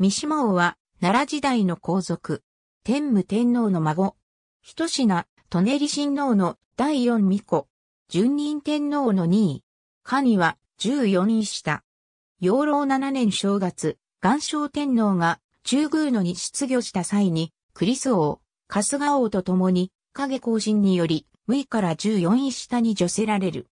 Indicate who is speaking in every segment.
Speaker 1: 三島王は、奈良時代の皇族。天武天皇の孫。一品、舎人親王の第四巫女。順任天皇の二位。神は、十四位下。養老七年正月、元正天皇が、中宮野に出御した際に、クリス王、春日王と共に、影行進により、6位から14位下に除せられる。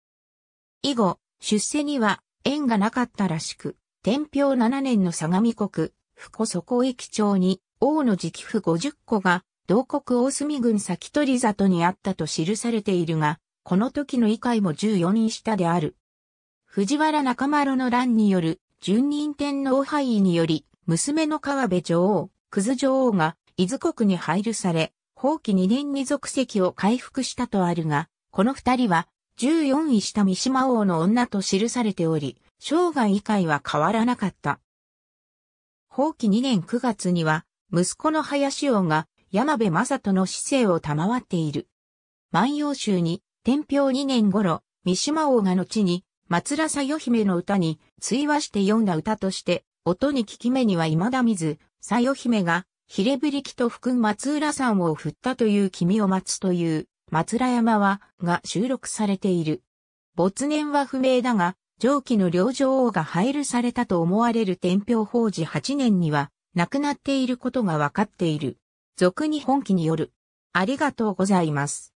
Speaker 1: 以後、出世には、縁がなかったらしく、天平7年の相模国、福底駅町に、王の直府50個が、同国大隅郡先取里にあったと記されているが、この時の議会も14人下である。藤原中丸の乱による、順任天皇杯位により、娘の河辺女王、くず女王が、伊豆国に配慮され、放棄2年に属籍を回復したとあるが、この二人は、14位下三島王の女と記されており、生涯位階は変わらなかった。放棄2年9月には、息子の林王が山部正人の姿勢を賜っている。万葉集に、天平2年頃、三島王が後に、松らさよ姫の歌に、追和して読んだ歌として、音に聞き目には未だ見ず、さよ姫が、ひれぶりきと含む松浦さんを振ったという君を待つという、松浦山は、が収録されている。没年は不明だが、上記の領女王が配慮されたと思われる天平法事8年には、亡くなっていることが分かっている。俗に本記による。ありがとう
Speaker 2: ございます。